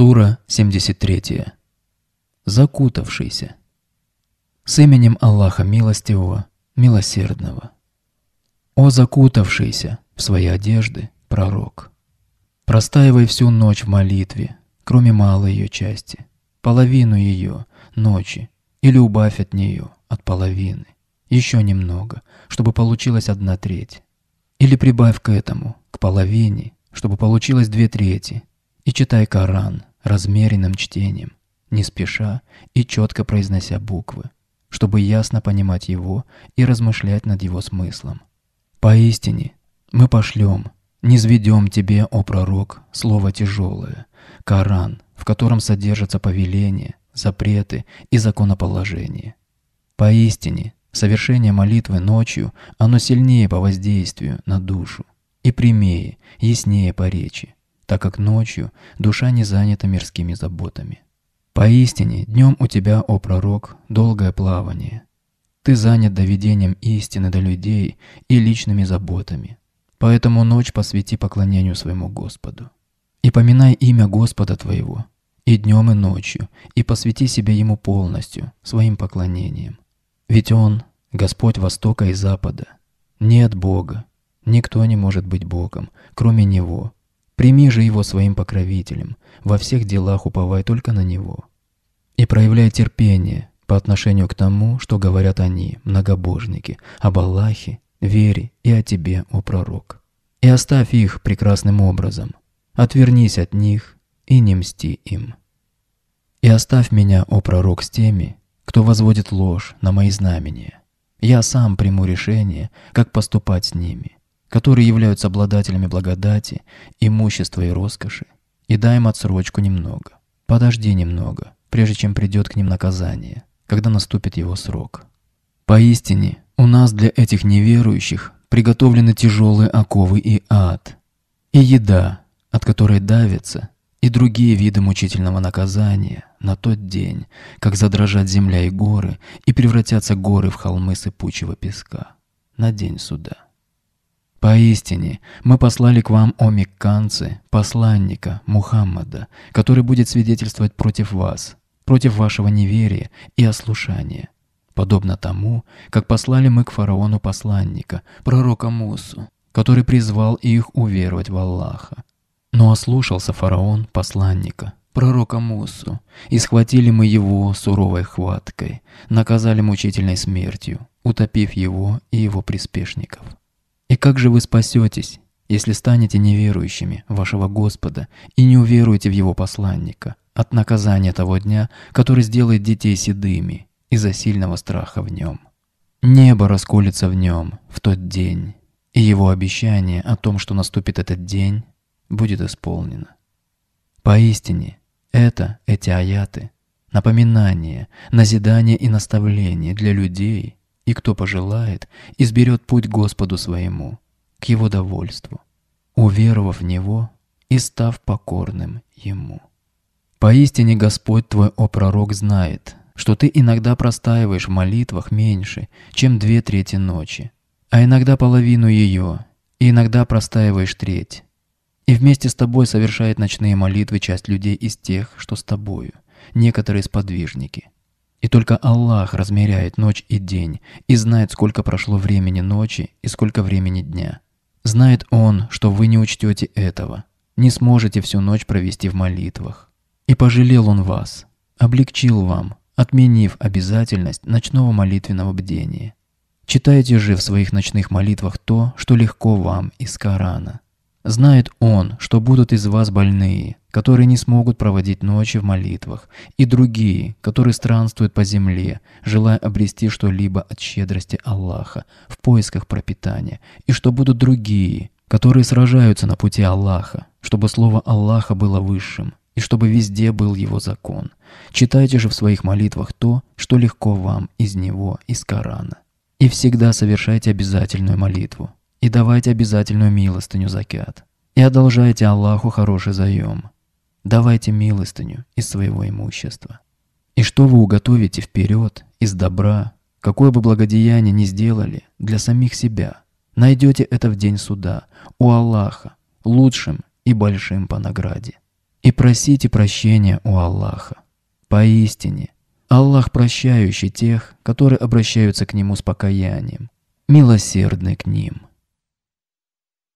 Сура 73. Закутавшийся. С именем Аллаха Милостивого, Милосердного. О закутавшийся в свои одежды пророк. Простаивай всю ночь в молитве, кроме малой ее части, половину ее, ночи, или убавь от нее, от половины, еще немного, чтобы получилась одна треть. Или прибавь к этому, к половине, чтобы получилось две трети, и читай Коран, размеренным чтением, не спеша и четко произнося буквы, чтобы ясно понимать его и размышлять над его смыслом. Поистине, мы пошлем, не зведем тебе, о пророк, слово тяжелое, Коран, в котором содержатся повеления, запреты и законоположения. Поистине, совершение молитвы ночью, оно сильнее по воздействию на душу и прямее, яснее по речи так как ночью душа не занята мирскими заботами. Поистине, днем у тебя, о пророк, долгое плавание. Ты занят доведением истины до людей и личными заботами. Поэтому ночь посвяти поклонению своему Господу. И поминай имя Господа твоего, и днем, и ночью, и посвяти себе Ему полностью, своим поклонением. Ведь Он – Господь Востока и Запада. Нет Бога. Никто не может быть Богом, кроме Него – Прими же его своим покровителем, во всех делах уповай только на него. И проявляй терпение по отношению к тому, что говорят они, многобожники, об Аллахе, вере и о тебе, о пророк. И оставь их прекрасным образом, отвернись от них и не мсти им. И оставь меня, о пророк, с теми, кто возводит ложь на мои знамения. Я сам приму решение, как поступать с ними которые являются обладателями благодати, имущества и роскоши, и дай им отсрочку немного. Подожди немного, прежде чем придет к ним наказание, когда наступит его срок. Поистине, у нас для этих неверующих приготовлены тяжелые оковы и ад, и еда, от которой давится, и другие виды мучительного наказания на тот день, как задрожат земля и горы, и превратятся горы в холмы сыпучего песка на день суда. Поистине, мы послали к вам, о мекканцы, посланника Мухаммада, который будет свидетельствовать против вас, против вашего неверия и ослушания, подобно тому, как послали мы к фараону посланника, пророка Мусу, который призвал их уверовать в Аллаха. Но ослушался фараон посланника, пророка Мусу, и схватили мы его суровой хваткой, наказали мучительной смертью, утопив его и его приспешников. И как же вы спасетесь, если станете неверующими вашего Господа и не уверуете в Его посланника от наказания того дня, который сделает детей седыми из-за сильного страха в нем? Небо расколется в нем в тот день, и его обещание о том, что наступит этот день, будет исполнено. Поистине, это эти аяты – напоминание, назидание и наставление для людей, и кто пожелает, изберет путь Господу своему, к его довольству, уверовав в него и став покорным ему. Поистине Господь твой, о пророк, знает, что ты иногда простаиваешь в молитвах меньше, чем две трети ночи, а иногда половину ее, и иногда простаиваешь треть. И вместе с тобой совершает ночные молитвы часть людей из тех, что с тобою, некоторые сподвижники. И только Аллах размеряет ночь и день, и знает, сколько прошло времени ночи и сколько времени дня. Знает Он, что вы не учтете этого, не сможете всю ночь провести в молитвах. И пожалел Он вас, облегчил вам, отменив обязательность ночного молитвенного бдения. Читайте же в своих ночных молитвах то, что легко вам из Корана. Знает он, что будут из вас больные, которые не смогут проводить ночи в молитвах, и другие, которые странствуют по земле, желая обрести что-либо от щедрости Аллаха в поисках пропитания, и что будут другие, которые сражаются на пути Аллаха, чтобы слово Аллаха было высшим, и чтобы везде был его закон. Читайте же в своих молитвах то, что легко вам из него, из Корана. И всегда совершайте обязательную молитву, и давайте обязательную милостыню закят, и одолжайте Аллаху хороший заем. Давайте милостыню из своего имущества. И что вы уготовите вперед, из добра, какое бы благодеяние ни сделали для самих себя, найдете это в день суда, у Аллаха, лучшим и большим по награде. И просите прощения у Аллаха. Поистине, Аллах прощающий тех, которые обращаются к Нему с покаянием, милосердный к ним.